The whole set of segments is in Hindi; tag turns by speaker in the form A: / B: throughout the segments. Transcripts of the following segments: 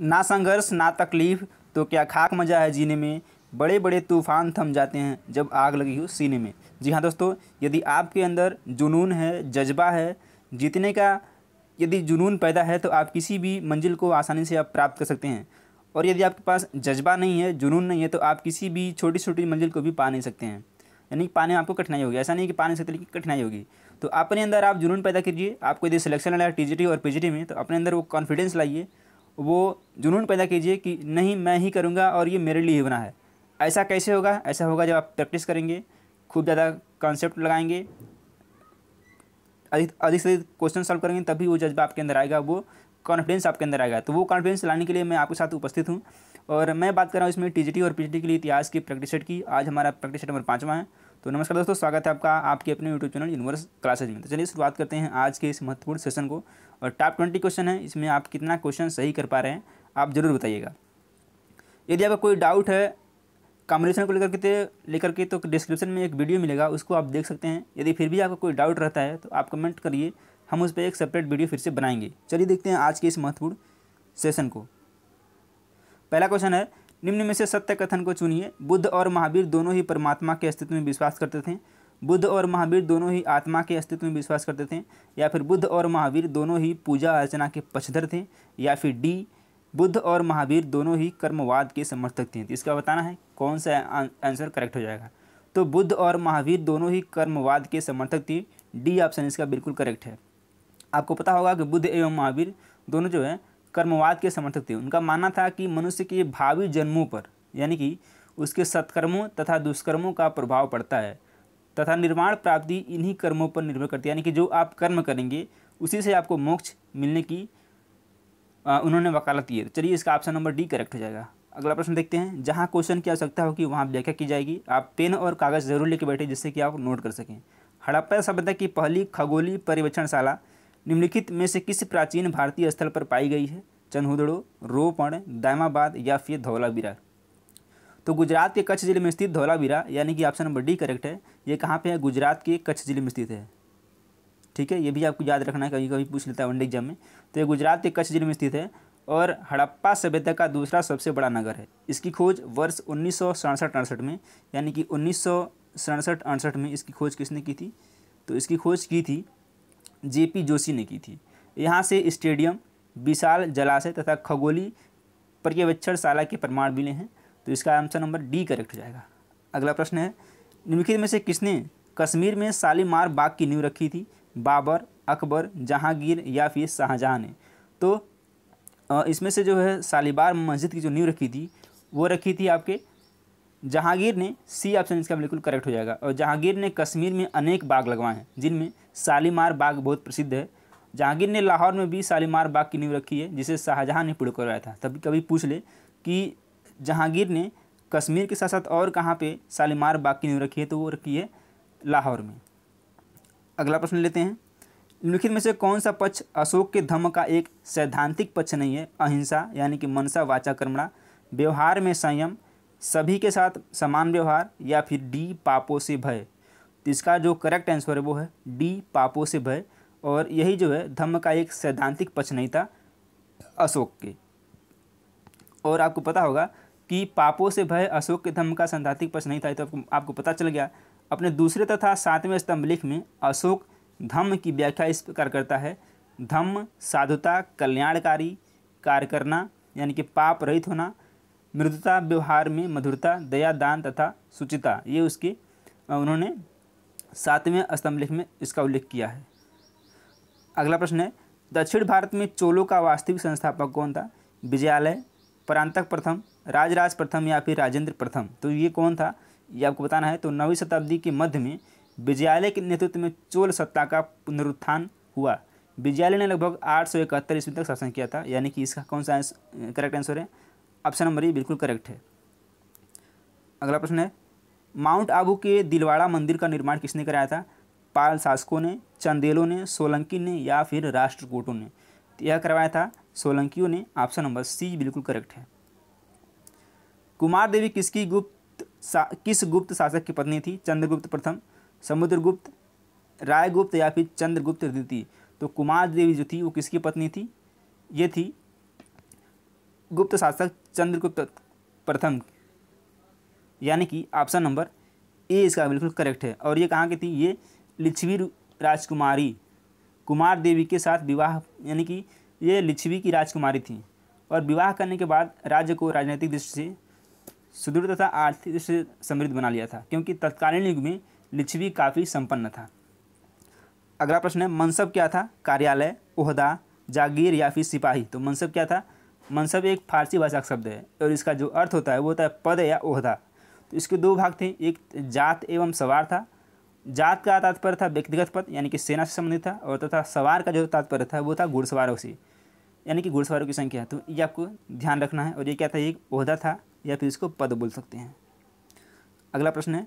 A: ना संघर्ष ना तकलीफ़ तो क्या खाक मज़ा है जीने में बड़े बड़े तूफ़ान थम जाते हैं जब आग लगी हो सीने में जी हाँ दोस्तों यदि आपके अंदर जुनून है जज्बा है जीतने का यदि जुनून पैदा है तो आप किसी भी मंजिल को आसानी से आप प्राप्त कर सकते हैं और यदि आपके पास जज्बा नहीं है जुनून नहीं है तो आप किसी भी छोटी छोटी मंजिल को भी पा नहीं सकते हैं यानी पाने में आपको कठिनाई होगी ऐसा नहीं कि पा नहीं सकते लेकिन कठिनाई होगी तो अपने अंदर आप जुनून पैदा कीजिए आपको यदि सिलेक्शन लाया टी और पीजीटी में तो अपने अंदर वो कॉन्फिडेंस लाइए वो जुनून पैदा कीजिए कि नहीं मैं ही करूँगा और ये मेरे लिए ही बना है ऐसा कैसे होगा ऐसा होगा जब आप प्रैक्टिस करेंगे खूब ज़्यादा कॉन्सेप्ट लगाएंगे अधिक अधिक से अधिक क्वेश्चन सॉल्व करेंगे तभी वो जज्बा आपके अंदर आएगा वो कॉन्फिडेंस आपके अंदर आएगा तो वो कॉन्फिडेंस लाने के लिए मैं आपके साथ उपस्थित हूँ और मैं बात कर रहा हूँ इसमें टी और पी के लिए इतिहास की प्रैक्टिस सेट की आज हमारा प्रैक्टिस सेट नंबर पाँचवा है तो नमस्कार दोस्तों स्वागत है आपका आपके अपने यूट्यूब चैनल यूनिवर्स क्लासेज में तो चलिए शुरुआत करते हैं आज के इस महत्वपूर्ण सेशन को और टॉप ट्वेंटी क्वेश्चन है इसमें आप कितना क्वेश्चन सही कर पा रहे हैं आप ज़रूर बताइएगा यदि आपका कोई डाउट है कॉम्बिनेशन को लेकर के लेकर के तो डिस्क्रिप्शन में एक वीडियो मिलेगा उसको आप देख सकते हैं यदि फिर भी आपका कोई डाउट रहता है तो आप कमेंट करिए हम उस पर एक सेपरेट वीडियो फिर से बनाएंगे चलिए देखते हैं आज के इस महत्वपूर्ण सेशन को पहला क्वेश्चन है निम्न में से सत्य कथन को चुनिए बुद्ध और महावीर दोनों ही परमात्मा के अस्तित्व में विश्वास करते थे बुद्ध और महावीर दोनों ही आत्मा के अस्तित्व में विश्वास करते थे या फिर बुद्ध और महावीर दोनों ही पूजा अर्चना के पक्षधर थे या फिर डी बुद्ध और महावीर दोनों ही कर्मवाद के समर्थक थे इसका बताना है कौन सा आंसर करेक्ट हो जाएगा तो बुद्ध और महावीर दोनों ही कर्मवाद के समर्थक थे डी ऑप्शन इसका बिल्कुल करेक्ट है आपको पता होगा कि बुद्ध एवं महावीर दोनों जो है कर्मवाद के समर्थक थे उनका मानना था कि मनुष्य के भावी जन्मों पर यानी कि उसके सत्कर्मों तथा दुष्कर्मों का प्रभाव पड़ता है तथा निर्माण प्राप्ति इन्हीं कर्मों पर निर्भर करती है यानी कि जो आप कर्म करेंगे उसी से आपको मोक्ष मिलने की आ, उन्होंने वकालत की है चलिए इसका ऑप्शन नंबर डी करेक्ट हो जाएगा अगला प्रश्न देखते हैं जहाँ क्वेश्चन की आवश्यकता होगी वहाँ व्याख्या की जाएगी आप पेन और कागज़ जरूर लेके बैठे जिससे कि आप नोट कर सकें हड़प्पा सभ्यता की पहली खगोली परिवेक्षणशाला निम्नलिखित में से किस प्राचीन भारतीय स्थल पर पाई गई है चन्हुदड़ो रोपण दायमाबाद या फिर धौलावीरा तो गुजरात के कच्छ जिले में स्थित धौलावीरा यानी कि ऑप्शन नंबर डी करेक्ट है ये कहाँ पे है गुजरात के कच्छ जिले में स्थित है ठीक है ये भी आपको याद रखना है कभी कभी पूछ लेता है वनडे एग्जाम में तो ये गुजरात के कच्छ जिले में स्थित है और हड़प्पा सभ्यता का दूसरा सबसे बड़ा नगर है इसकी खोज वर्ष उन्नीस सौ में यानी कि उन्नीस सौ में इसकी खोज किसने की थी तो इसकी खोज की थी जेपी जोशी ने की थी यहाँ से स्टेडियम विशाल जलाशय तथा खगोली पर्यवेक्षणशाला के प्रमाण मिले हैं तो इसका आंसर नंबर डी करेक्ट हो जाएगा अगला प्रश्न है निम्नलिखित में से किसने कश्मीर में शालीमार बाग की नींव रखी थी बाबर अकबर जहांगीर या फिर शाहजहाँ ने तो इसमें से जो है शालीमार मस्जिद की जो नींव रखी थी वो रखी थी आपके जहांगीर ने सी ऑप्शन इसका बिल्कुल करेक्ट हो जाएगा और जहांगीर ने कश्मीर में अनेक बाग लगवाए हैं जिनमें शालीमार बाग बहुत प्रसिद्ध है जहांगीर ने लाहौर में भी शालीमार बाग की नींव रखी है जिसे शाहजहाँ ने पूर्ण करवाया था तभी कभी पूछ ले कि जहांगीर ने कश्मीर के साथ साथ और कहाँ पर शालीमार बाग की नींव रखी है तो वो रखी है लाहौर में अगला प्रश्न लेते हैं निम्नलिखित में से कौन सा पक्ष अशोक के धम्म का एक सैद्धांतिक पक्ष नहीं है अहिंसा यानी कि मनसा वाचा कर्मणा व्यवहार में संयम सभी के साथ समान व्यवहार या फिर डी पापों से भय तो इसका जो करेक्ट आंसर है वो है डी पापों से भय और यही जो है धम्म का एक सैद्धांतिक पक्ष नहीं था अशोक के और आपको पता होगा कि पापों से भय अशोक के धम्म का सैद्धांतिक पक्ष नहीं था तो आपको आपको पता चल गया अपने दूसरे तथा सातवें स्तंभ लेख में अशोक धम्म की व्याख्या इस प्रकार करता है धम्म साधुता कल्याणकारी कार्य करना यानी कि पाप रहित होना मृदुता व्यवहार में मधुरता दया दान तथा सुचिता ये उसके उन्होंने सातवें स्तंभलेख में इसका उल्लेख किया है अगला प्रश्न है दक्षिण भारत में चोलों का वास्तविक संस्थापक कौन था विजयालय परांतक प्रथम राजराज प्रथम या फिर राजेंद्र प्रथम तो ये कौन था ये आपको बताना है तो नवीं शताब्दी के मध्य में विजयालय के नेतृत्व में चोल सत्ता का पुनरुत्थान हुआ विजयालय ने लगभग आठ सौ इकहत्तर ईस्वी तक शासन किया था यानी कि इसका कौन सा करेक्ट आंसर है ऑप्शन नंबर ये बिल्कुल करेक्ट है अगला प्रश्न है माउंट आबू के दिलवाड़ा मंदिर का निर्माण किसने कराया था पाल शासकों ने चंदेलों ने सोलंकी ने या फिर राष्ट्रकूटों ने तो यह करवाया था सोलंकियों ने ऑप्शन नंबर सी बिल्कुल करेक्ट है कुमार देवी किसकी गुप्त किस गुप्त शासक की पत्नी थी चंद्रगुप्त प्रथम समुद्रगुप्त रायगुप्त या फिर चंद्रगुप्त द्वितीय तो कुमार देवी जो थी वो किसकी पत्नी थी ये थी गुप्त शासक चंद्रगुप्त प्रथम यानी कि ऑप्शन नंबर ए इसका बिल्कुल करेक्ट है और ये कहाँ की थी ये लिच्छवी राजकुमारी कुमार देवी के साथ विवाह यानी कि ये लिच्छवी की राजकुमारी थी और विवाह करने के बाद राज्य को राजनीतिक दृष्टि से सुदृढ़ तथा आर्थिक दृष्टि से समृद्ध बना लिया था क्योंकि तत्कालीन युग में लिच्छवी काफ़ी संपन्न था अगला प्रश्न है मनसब क्या था कार्यालय ओहदा जागीर या फिर सिपाही तो मनसब क्या था मनसब एक फारसी भाषा का शब्द है और इसका जो अर्थ होता है वो होता है पद या ओहदा तो इसके दो भाग थे एक जात एवं सवार था जात का तात्पर्य था व्यक्तिगत पद यानी कि सेना से संबंधित था और तथा तो सवार का जो तात्पर्य था वो था घुड़सवारों से यानी कि घुड़सवारों की संख्या तो ये आपको ध्यान रखना है और ये क्या था एक ओहदा था या फिर इसको पद बोल सकते हैं अगला प्रश्न है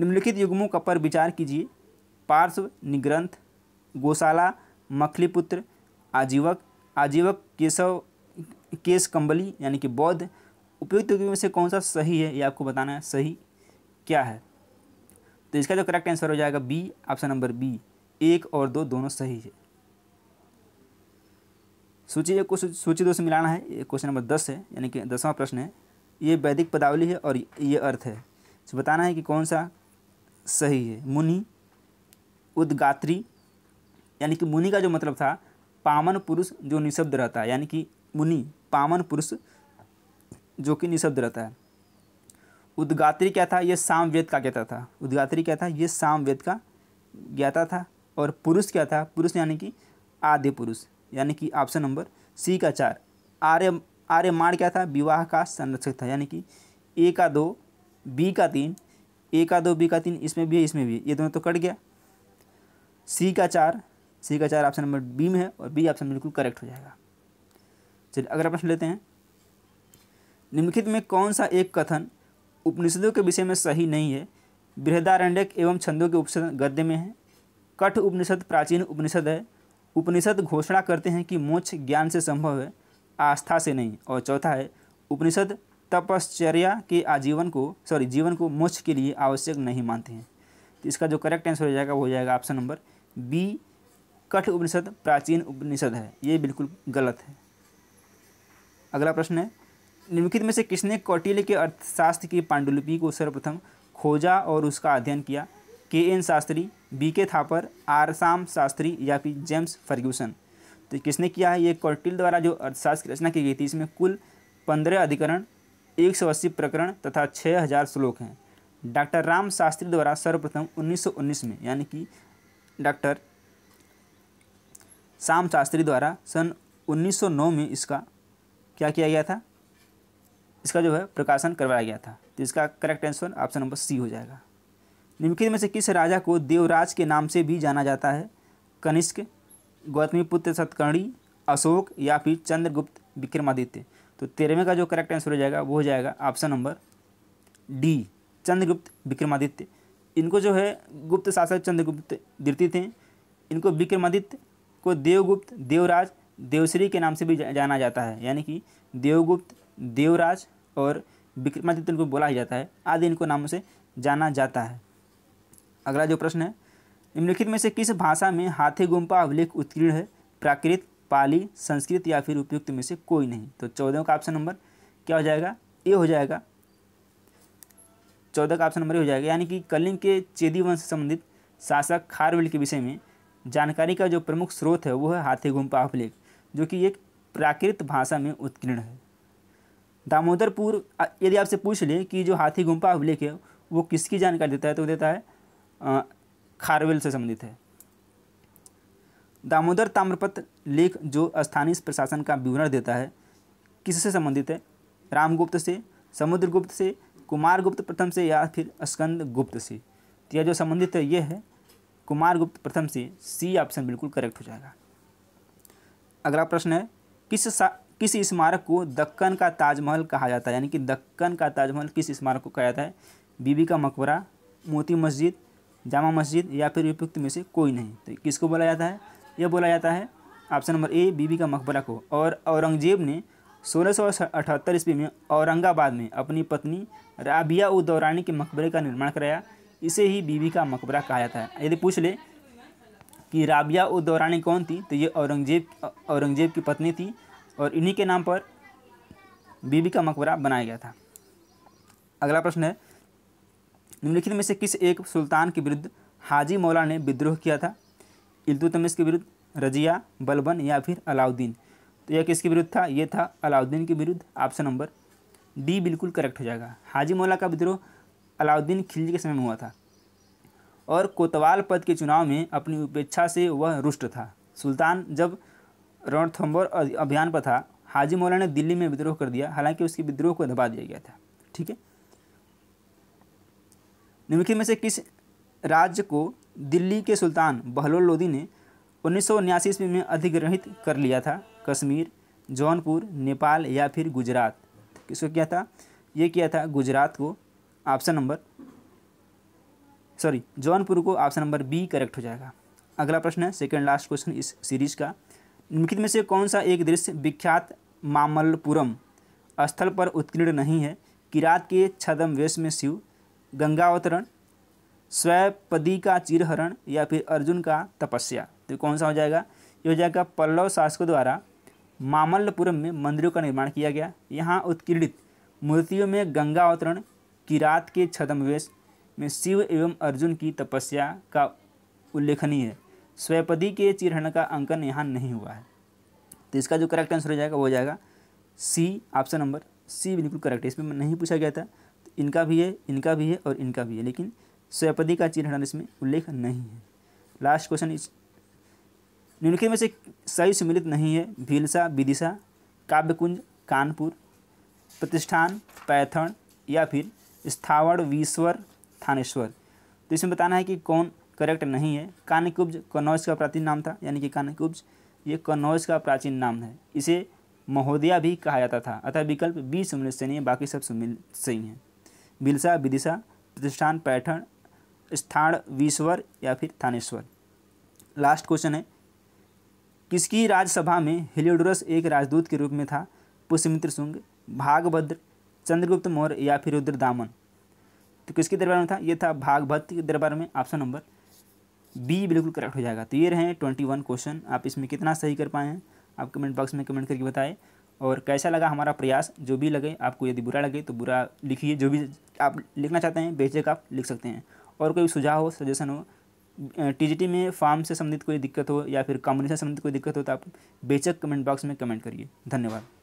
A: निम्नलिखित युग्मों का पर विचार कीजिए पार्श्व निग्रंथ गौशाला मखलीपुत्र आजीवक आजीवक केशव केस कंबली यानी कि बौद्ध उपयुक्त में से कौन सा सही है ये आपको बताना है सही क्या है तो इसका जो करेक्ट आंसर हो जाएगा बी ऑप्शन नंबर बी एक और दो दोनों सही है सूची एक को सूची दो से मिलाना है ये क्वेश्चन नंबर दस है यानी कि दसवां प्रश्न है ये वैदिक पदावली है और ये अर्थ है तो बताना है कि कौन सा सही है मुनि उद्गात्री यानी कि मुनि का जो मतलब था पावन पुरुष जो निशब्द रहता है यानी कि मुनि पावन पुरुष जो कि निशब्द रहता है उद्गात्री क्या था ये सामवेद का ज्ञाता था उद्गात्री क्या था ये सामवेद का ज्ञाता था और पुरुष क्या था पुरुष यानी कि आदि पुरुष यानी कि ऑप्शन नंबर सी का चार आर्य आर्य मार क्या था विवाह का संरक्षक था यानी कि ए का दो बी का तीन ए का दो बी का तीन इसमें भी है इसमें भी है ये दोनों तो कट गया सी का चार सी का चार ऑप्शन नंबर बी में है और बी ऑप्शन बिल्कुल करेक्ट हो जाएगा चलिए अगला प्रश्न लेते हैं निम्नलिखित में कौन सा एक कथन उपनिषदों के विषय में सही नहीं है बृहदारण्यक एवं छंदों के उपनिषद गद्य में है कठ उपनिषद प्राचीन उपनिषद है उपनिषद घोषणा करते हैं कि मोक्ष ज्ञान से संभव है आस्था से नहीं और चौथा है उपनिषद तपश्चर्या के आजीवन को सॉरी जीवन को मोक्ष के लिए आवश्यक नहीं मानते हैं तो इसका जो करेक्ट आंसर हो जाएगा वो हो जाएगा ऑप्शन नंबर बी कठ उपनिषद प्राचीन उपनिषद है ये बिल्कुल गलत है अगला प्रश्न है निम्नलिखित में से किसने कौटिल्य के अर्थशास्त्र की पांडुलिपि को सर्वप्रथम खोजा और उसका अध्ययन किया के एन शास्त्री बी के थापर आर साम शास्त्री या फिर जेम्स फर्ग्यूसन तो किसने किया है ये कौटिल द्वारा जो अर्थशास्त्र की रचना की गई थी इसमें कुल पंद्रह अधिकरण एक सौ अस्सी प्रकरण तथा छः हज़ार श्लोक हैं डॉक्टर राम शास्त्री द्वारा सर्वप्रथम उन्नीस में यानी कि डॉक्टर श्याम शास्त्री द्वारा सन 1909 में इसका क्या किया गया था इसका जो है प्रकाशन करवाया गया था तो इसका correct answer option number C हो जाएगा निम्नलिखित में से किस राजा को देवराज के नाम से भी जाना जाता है कनिष्क गौतमी पुत्र सतकर्णी अशोक या फिर चंद्रगुप्त विक्रमादित्य तो तेरहवें का जो करेक्ट आंसर हो जाएगा वो हो जाएगा option number D Chandragupta Vikramaditya इनको जो है गुप्त शासक चंद्रगुप्त द्वितीय थे इनको विक्रमादित्य को देवगुप्त देवराज देवश्री के नाम से भी जाना जाता है यानी कि देवगुप्त देवराज और विक्रमादित्य इनको बोला जाता है आदि इनको नामों से जाना जाता है अगला जो प्रश्न है निम्नलिखित में से किस भाषा में हाथी गुम्पा अभिलेख उत्कीर्ण है प्राकृत पाली संस्कृत या फिर उपयुक्त में से कोई नहीं तो चौदह का ऑप्शन नंबर क्या हो जाएगा ए हो जाएगा चौदह का ऑप्शन नंबर ए हो जाएगा यानी कि कलिंग के चेदी वंश से संबंधित शासक खारविल के विषय में जानकारी का जो प्रमुख स्रोत है वो है हाथी गुम्पा अभिलेख जो कि एक प्राकृत भाषा में उत्कीर्ण है दामोदरपुर यदि आपसे पूछ ले कि जो हाथी गुम्पा अभिलेख है वो किसकी जानकारी देता है तो देता है खारवेल से संबंधित है दामोदर ताम्रपत्र लेख जो स्थानीय प्रशासन का विवरण देता है किससे संबंधित है रामगुप्त से समुद्रगुप्त से कुमारगुप्त प्रथम से या फिर स्कंद गुप्त से तो यह जो संबंधित है ये है कुमारगुप्त प्रथम से सी ऑप्शन बिल्कुल करेक्ट हो जाएगा अगला प्रश्न है किस किस स्मारक को दक्कन का ताजमहल कहा जाता है यानी कि दक्कन का ताजमहल किस स्मारक को कहा जाता है बीबी का मकबरा मोती मस्जिद जामा मस्जिद या फिर उपयुक्त में से कोई नहीं तो किसको बोला जाता है यह बोला जाता है ऑप्शन नंबर ए बीबी का मकबरा को और औरंगजेब ने सोलह सौ अठहत्तर ईस्वी में औरंगाबाद में अपनी पत्नी राबिया उदौरानी के मकबरे का निर्माण कराया इसे ही बीबी का मकबरा कहा जाता है यदि पूछ ले कि राबिया उ दौरानी कौन थी तो ये औरंगजेब औरंगजेब की पत्नी थी और इन्हीं के नाम पर बीबी का मकबरा बनाया गया था अगला प्रश्न है निम्नलिखित में से किस एक सुल्तान के विरुद्ध हाजी मौला ने विद्रोह किया था इल्तुतमिस के विरुद्ध रजिया बलबन या फिर अलाउद्दीन तो यह किसके विरुद्ध था यह था अलाउद्दीन के विरुद्ध ऑप्शन नंबर डी बिल्कुल करेक्ट हो जाएगा हाजी मौला का विद्रोह अलाउद्दीन खिलजी के समय में हुआ था और कोतवाल पद के चुनाव में अपनी उपेक्षा से वह रुष्ट था सुल्तान जब रणथम्बोर अभियान पर था हाजी मौला ने दिल्ली में विद्रोह कर दिया हालांकि उसके विद्रोह को दबा दिया गया था ठीक है निम्नलिखित में से किस राज्य को दिल्ली के सुल्तान बहलोल लोधी ने उन्नीस सौ ईस्वी में अधिग्रहित कर लिया था कश्मीर जौनपुर नेपाल या फिर गुजरात किसको किया था ये किया था गुजरात को ऑप्शन नंबर सॉरी जौनपुर को ऑप्शन नंबर बी करेक्ट हो जाएगा अगला प्रश्न है सेकेंड लास्ट क्वेश्चन इस सीरीज का निम्नलिखित में से कौन सा एक दृश्य विख्यात मामल्लपुरम स्थल पर उत्कीर्ण नहीं है किरात के छदम वेश में शिव गंगावतरण स्वयपदी का चिरहरण या फिर अर्जुन का तपस्या तो कौन सा हो जाएगा ये हो जाएगा पल्लव शासकों द्वारा मामल्लपुरम में मंदिरों का निर्माण किया गया यहाँ उत्कीर्णित मूर्तियों में गंगा अवतरण किरात के छदमवेश में शिव एवं अर्जुन की तपस्या का उल्लेखनीय है स्वयपदी के चिरहण का अंकन यहाँ नहीं हुआ है तो इसका जो करेक्ट आंसर हो जाएगा वो हो जाएगा सी ऑप्शन नंबर सी बिल्कुल करेक्ट है इसमें नहीं पूछा गया था तो इनका भी है इनका भी है और इनका भी है लेकिन स्वयपदी का चिरहण इसमें उल्लेख नहीं है लास्ट क्वेश्चन इस निम्नलिखित में से सही सम्मिलित नहीं है भीलसा विदिशा काव्यकुंज कानपुर प्रतिष्ठान पैथण या फिर स्थावर विश्वर थानेश्वर तो इसमें बताना है कि कौन करेक्ट नहीं है कानकुब्ज कन्नौज का प्राचीन नाम था यानी कि कानकुब्ज ये कन्नौज का प्राचीन नाम है इसे महोदया भी कहा जाता था अतः विकल्प बी सुमिलित सही है बाकी सब सुमिल सही हैं बिलसा विदिशा प्रतिष्ठान पैठण स्थान विश्वर या फिर थानेश्वर लास्ट क्वेश्चन है किसकी राज्यसभा में हिलियोडोरस एक राजदूत के रूप में था पुष्यमित्र सुंग भागभद्र चंद्रगुप्त मौर्य या फिर रुद्र दामन तो किसके दरबार में था ये था भागवत के दरबार में ऑप्शन नंबर बी बिल्कुल करेक्ट हो जाएगा तो ये रहे ट्वेंटी वन क्वेश्चन आप इसमें कितना सही कर पाए हैं आप कमेंट बॉक्स में कमेंट करके बताएं और कैसा लगा हमारा प्रयास जो भी लगे आपको यदि बुरा लगे तो बुरा लिखिए जो भी आप लिखना चाहते हैं बेचक आप लिख सकते हैं और कोई सुझाव हो सजेशन हो टीजीटी में फार्म से संबंधित कोई दिक्कत हो या फिर कॉम्बिनेशन संबंधित कोई दिक्कत हो तो आप बेचक कमेंट बॉक्स में कमेंट करिए धन्यवाद